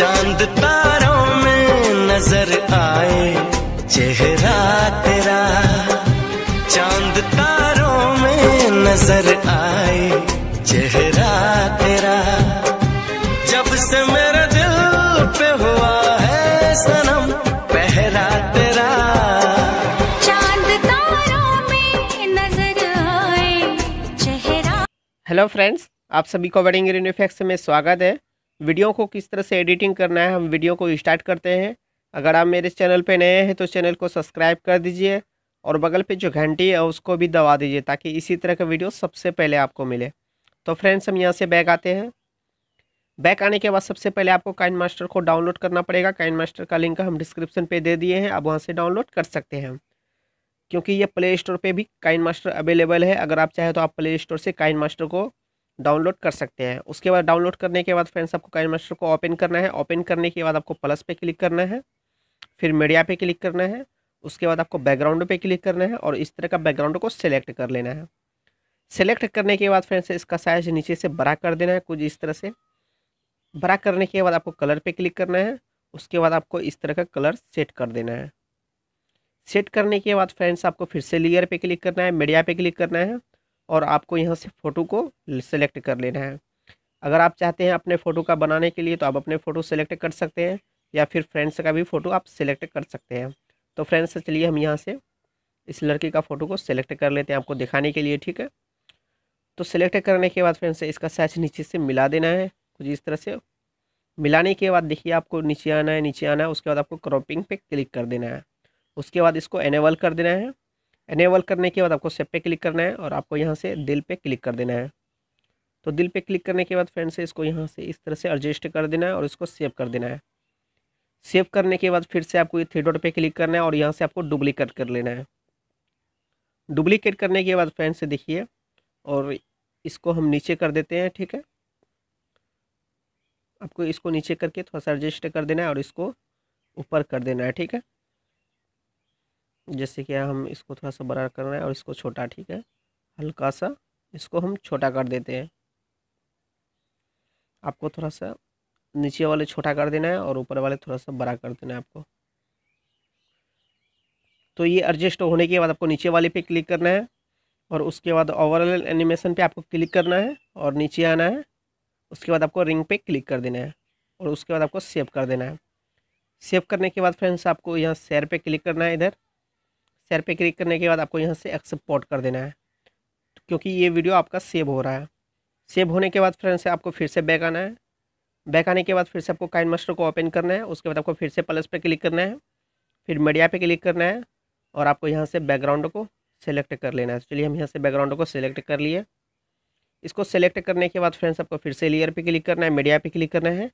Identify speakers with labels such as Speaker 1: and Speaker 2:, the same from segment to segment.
Speaker 1: चांद तारों में नजर आए चेहरा तेरा चांद तारों में नजर आए चेहरा तेरा जब से मेरे दिल पे हुआ है सनम पहरा तेरा चांद तारों में नजर आए चेहरा हेलो फ्रेंड्स आप सभी को वेडिंग रिन्यू में स्वागत है वीडियो को किस तरह से एडिटिंग करना है हम वीडियो को स्टार्ट करते हैं अगर आप मेरे चैनल पर नए हैं तो चैनल को सब्सक्राइब कर दीजिए और बगल पे जो घंटी है उसको भी दबा दीजिए ताकि इसी तरह का वीडियो सबसे पहले आपको मिले तो फ्रेंड्स हम यहाँ से बैक आते हैं बैक आने के बाद सबसे पहले आपको काइन मास्टर को डाउनलोड करना पड़ेगा काइन मास्टर का लिंक हम डिस्क्रिप्शन पे दे दिए हैं आप वहाँ से डाउनलोड कर सकते हैं क्योंकि ये प्ले स्टोर पर भी काइन मास्टर अवेलेबल है अगर आप चाहें तो आप प्ले स्टोर से काइन मास्टर को डाउनलोड कर सकते हैं उसके बाद डाउनलोड करने के बाद फ्रेंड्स आपको काइन मास्टर को ओपन करना है ओपन करने के बाद आपको प्लस पे क्लिक करना है फिर मीडिया पे क्लिक करना है उसके बाद आपको बैकग्राउंड पे क्लिक करना है और इस तरह का बैकग्राउंड को सिलेक्ट कर लेना है सेलेक्ट करने के बाद फ्रेंड्स इसका साइज नीचे से बड़ा कर देना है कुछ इस तरह से बड़ा करने के बाद आपको कलर पर क्लिक करना है उसके बाद आपको इस तरह का कलर सेट कर देना है सेट करने के बाद फ्रेंड्स आपको फिर से लेयर पे क्लिक करना है मीडिया पे क्लिक करना है और आपको यहाँ से फ़ोटो को सेलेक्ट कर लेना है अगर आप चाहते हैं अपने फ़ोटो का बनाने के लिए तो आप अपने फ़ोटो सेलेक्ट कर सकते हैं या फिर फ्रेंड्स का भी फ़ोटो आप सेलेक्ट कर सकते हैं तो फ्रेंड्स चलिए हम यहाँ से इस लड़के का फ़ोटो को सेलेक्ट कर लेते हैं आपको दिखाने के लिए ठीक है तो सेलेक्ट करने के बाद फ्रेंड्स इसका साइज नीचे से मिला देना है कुछ इस तरह से मिलाने के बाद देखिए आपको नीचे आना है नीचे आना है उसके बाद आपको क्रॉपिंग पे क्लिक कर देना है उसके बाद इसको एनेबल कर देना है एनेबल करने के बाद आपको सेप पे क्लिक करना है और आपको यहाँ से दिल पे क्लिक कर देना है तो दिल पे क्लिक करने के बाद फ्रेंड से इसको यहाँ से इस तरह से एडजस्ट कर देना है और इसको सेव कर देना है सेव करने के बाद फिर से आपको ये थ्री डॉट पे क्लिक करना है और यहाँ से आपको डुप्लीकेट कर लेना है डुप्लीकेट करने के बाद फ्रेंड से देखिए और इसको हम नीचे कर देते हैं ठीक है आपको इसको नीचे करके थोड़ा सा एडजस्ट कर देना है और इसको ऊपर कर देना है ठीक है जैसे कि हम इसको थोड़ा सा बड़ा कर रहे हैं और इसको छोटा ठीक है हल्का सा इसको हम छोटा कर देते हैं आपको थोड़ा सा नीचे वाले छोटा कर देना है और ऊपर वाले थोड़ा सा बड़ा कर देना है आपको तो ये एडजस्ट होने के बाद आपको नीचे वाले पे क्लिक करना है और उसके बाद ओवरऑल एनिमेशन पे आपको क्लिक करना है और नीचे आना है उसके बाद आपको रिंग पे क्लिक कर देना है और उसके बाद आपको सेव कर देना है सेव करने के बाद फ्रेंड्स आपको यहाँ शेयर पे क्लिक करना है इधर शेयर पे क्लिक करने के बाद आपको यहाँ से एक्सपोर्ट कर देना है तो क्योंकि ये वीडियो आपका सेव हो रहा है सेव होने के बाद फ्रेंड्स आपको फिर से बैक आना है बैक आने के बाद फिर से आपको काइन मास्टर को ओपन करना है उसके बाद आपको फिर से प्लस पे क्लिक करना है फिर मीडिया पे क्लिक करना है और आपको यहाँ से बैकग्राउंड को सेलेक्ट कर लेना है चलिए हम यहाँ से बैकग्राउंड को सिलेक्ट कर लिए इसको सेलेक्ट करने के बाद फ्रेंड्स आपको फिर से लेयर पे क्लिक करना है मीडिया पे क्लिक करना है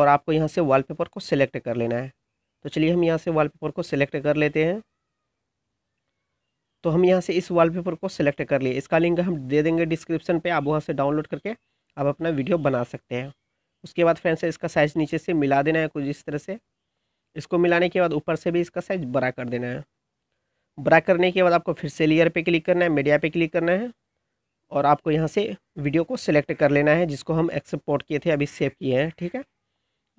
Speaker 1: और आपको यहाँ से वॉलपेपर को सिलेक्ट कर लेना है तो चलिए हम यहाँ से वॉलपेपर को सिलेक्ट कर लेते हैं तो हम यहाँ से इस वॉलपेपर को सिलेक्ट कर लिए इसका लिंक हम दे देंगे डिस्क्रिप्शन पे आप वहाँ से डाउनलोड करके आप अपना वीडियो बना सकते हैं उसके बाद फ्रेंड्स इसका साइज़ नीचे से मिला देना है कुछ इस तरह से इसको मिलाने के बाद ऊपर से भी इसका साइज़ बड़ा कर देना है बड़ा करने के बाद आपको फिर से लेयर पे क्लिक करना है मीडिया पे क्लिक करना है और आपको यहाँ से वीडियो को सिलेक्ट कर लेना है जिसको हम एक्सपोर्ट किए थे अभी सेव किए हैं ठीक है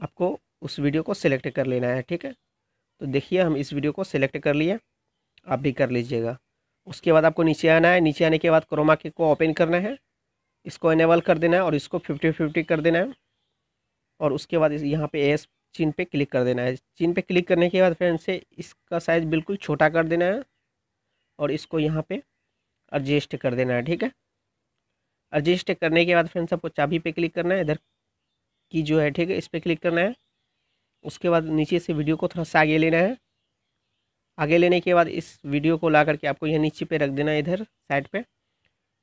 Speaker 1: आपको उस वीडियो को सिलेक्ट कर लेना है ठीक है तो देखिए हम इस वीडियो को सिलेक्ट कर लिए आप भी कर लीजिएगा उसके बाद आपको नीचे आना है नीचे आने के बाद क्रोमा के को ओपन करना है इसको इनेबल कर देना है और इसको फिफ्टी फिफ्टी कर देना है और उसके बाद यहाँ पे एस चिन पे क्लिक कर देना है चिन पे क्लिक करने के बाद फ्रेंड से इसका साइज़ बिल्कुल छोटा कर देना है और इसको यहाँ पे एडजस्ट कर देना है ठीक है एडजस्ट करने के बाद फ्रेंड्स आपको चाबी पे क्लिक करना है इधर की जो है ठीक है इस पर क्लिक करना है उसके बाद नीचे से वीडियो को थोड़ा सा आगे लेना है आगे लेने के बाद इस वीडियो को ला करके आपको यह नीचे पे रख देना है इधर साइड पे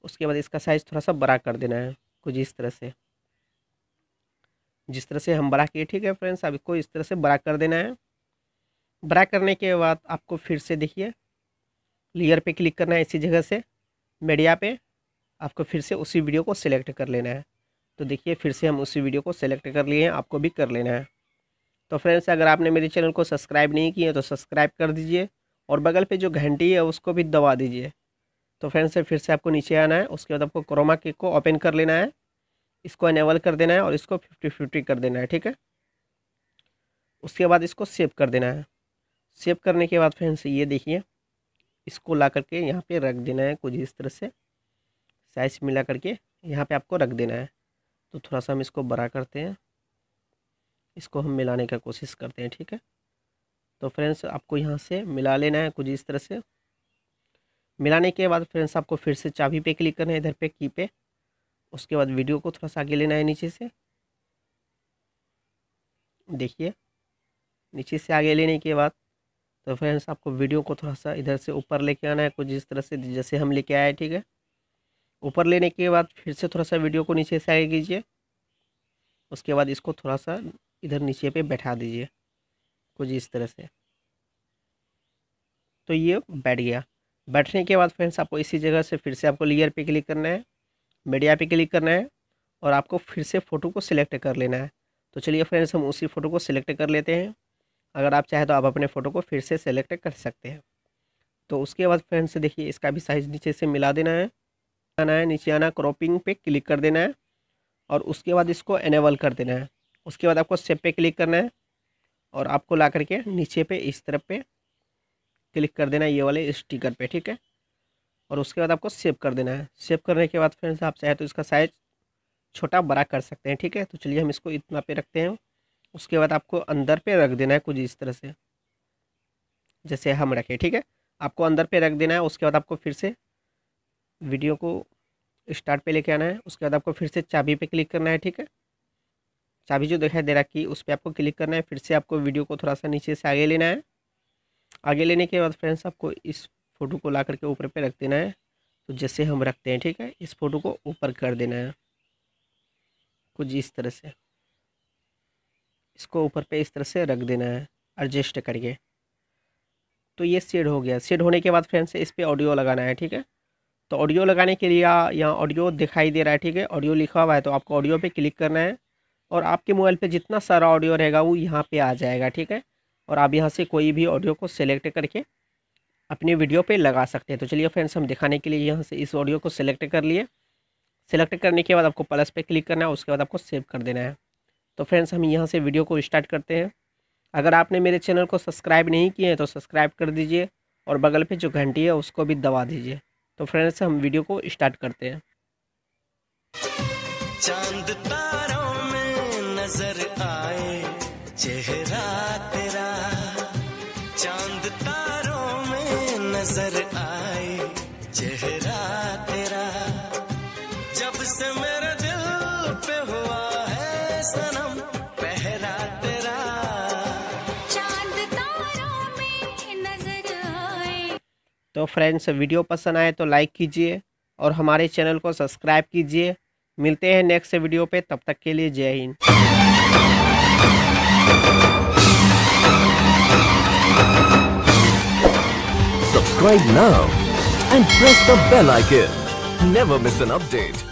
Speaker 1: उसके बाद इसका साइज़ थोड़ा सा बड़ा कर देना है कुछ इस तरह से जिस तरह से हम बड़ा किए ठीक है फ्रेंड्स अब इसको इस तरह से बड़ा कर देना है बड़ा करने के बाद आपको फिर से देखिए लेयर पे क्लिक करना है इसी जगह से मीडिया पे आपको फिर से उसी वीडियो को सिलेक्ट कर लेना है तो देखिए फिर से हम उसी वीडियो को सिलेक्ट कर लिए हैं आपको भी कर लेना है तो फ्रेंड्स अगर आपने मेरे चैनल को सब्सक्राइब नहीं किया तो सब्सक्राइब कर दीजिए और बगल पे जो घंटी है उसको भी दबा दीजिए तो फ्रेंड्स फिर से आपको नीचे आना है उसके बाद आपको क्रोमा किक को ओपन कर लेना है इसको इनेबल कर देना है और इसको फिफ्टी फिफ्टी कर देना है ठीक है उसके बाद इसको सेव कर देना है सेव करने के बाद फ्रेंड्स ये देखिए इसको ला करके यहाँ पर रख देना है कुछ इस तरह से साइज मिला करके यहाँ पर आपको रख देना है तो थोड़ा सा हम इसको बड़ा करते हैं इसको हम मिलाने का कोशिश करते हैं ठीक है तो फ्रेंड्स आपको यहाँ से मिला लेना है कुछ इस तरह से मिलाने के बाद फ्रेंड्स आपको फिर से चाबी पे क्लिक करना है इधर पे की पे उसके बाद वीडियो को थोड़ा सा आगे लेना है नीचे से देखिए नीचे से आगे लेने के बाद तो फ्रेंड्स आपको वीडियो को थोड़ा सा इधर से ऊपर लेके आना है कुछ इस तरह से जैसे हम लेके आए ठीक है ऊपर लेने के बाद फिर से थोड़ा सा वीडियो को नीचे से आगे कीजिए उसके बाद इसको थोड़ा सा इधर नीचे पे बैठा दीजिए कुछ इस तरह से तो ये बैठ गया बैठने के बाद फ्रेंड्स आपको इसी जगह से फिर से आपको लेयर पे क्लिक करना है मीडिया पे क्लिक करना है और आपको फिर से फ़ोटो को सिलेक्ट कर लेना है तो चलिए फ्रेंड्स हम उसी फ़ोटो को सिलेक्ट कर लेते हैं अगर आप चाहें तो आप अपने फ़ोटो को फिर से सिलेक्ट कर सकते हैं तो उसके बाद फ्रेंड्स देखिए इसका भी साइज़ नीचे से मिला देना है आना है नीचे आना क्रॉपिंग पे क्लिक कर देना है और उसके बाद इसको एनेबल कर देना है उसके बाद आपको सेव पे क्लिक करना है और आपको ला करके नीचे पे इस तरफ पे क्लिक कर देना है ये वाले स्टिकर पे ठीक है और उसके बाद आपको सेव कर देना है सेव करने के बाद फ्रेंड्स आप चाहे तो इसका साइज छोटा बड़ा कर सकते हैं ठीक है तो चलिए हम इसको इतना पे रखते हैं उसके बाद आपको अंदर पे रख देना है कुछ इस तरह से जैसे हम रखें ठीक है आपको अंदर पे रख देना है उसके बाद आपको फिर से वीडियो को स्टार्ट पे लेके आना है उसके बाद आपको फिर से चाबी पे क्लिक करना है ठीक है चाबी जो दिखाई दे रहा है कि उस पर आपको क्लिक करना है फिर से आपको वीडियो को थोड़ा सा नीचे से आगे लेना है आगे लेने के बाद फ्रेंड्स आपको इस फोटो को ला करके ऊपर पे रख देना है तो जैसे हम रखते हैं ठीक है इस फोटो को ऊपर कर देना है कुछ इस तरह से इसको ऊपर पे इस तरह से रख देना है एडजस्ट करके तो ये सेड हो गया सेड होने के बाद फ्रेंड्स इस पर ऑडियो लगाना है ठीक है तो ऑडियो लगाने के लिए यहाँ ऑडियो दिखाई दे रहा है ठीक है ऑडियो लिखा हुआ है तो आपको ऑडियो पर क्लिक करना है और आपके मोबाइल पे जितना सारा ऑडियो रहेगा वो यहाँ पे आ जाएगा ठीक है और आप यहाँ से कोई भी ऑडियो को सेलेक्ट करके अपने वीडियो पे लगा सकते हैं तो चलिए फ्रेंड्स हम दिखाने के लिए यहाँ से इस ऑडियो को सिलेक्ट कर लिए सिलेक्ट करने के बाद आपको प्लस पे क्लिक करना है उसके बाद आपको सेव कर देना है तो फ्रेंड्स हम यहाँ से वीडियो को स्टार्ट करते हैं अगर आपने मेरे चैनल को सब्सक्राइब नहीं किए हैं तो सब्सक्राइब कर दीजिए और बगल पर जो घंटी है उसको भी दबा दीजिए तो फ्रेंड्स हम वीडियो को स्टार्ट करते हैं चांद तारों नजर आए चेहरा तेरा चांद तारों में नजर आए चेहरा तेरा जब से मेरे दिल पे हुआ है सनम पहरा तेरा चांद तारों में नजर आए तो फ्रेंड्स वीडियो पसंद आए तो लाइक कीजिए और हमारे चैनल को सब्सक्राइब कीजिए मिलते हैं नेक्स्ट वीडियो पे तब तक के लिए जय हिंद subscribe now and press the bell icon never miss an update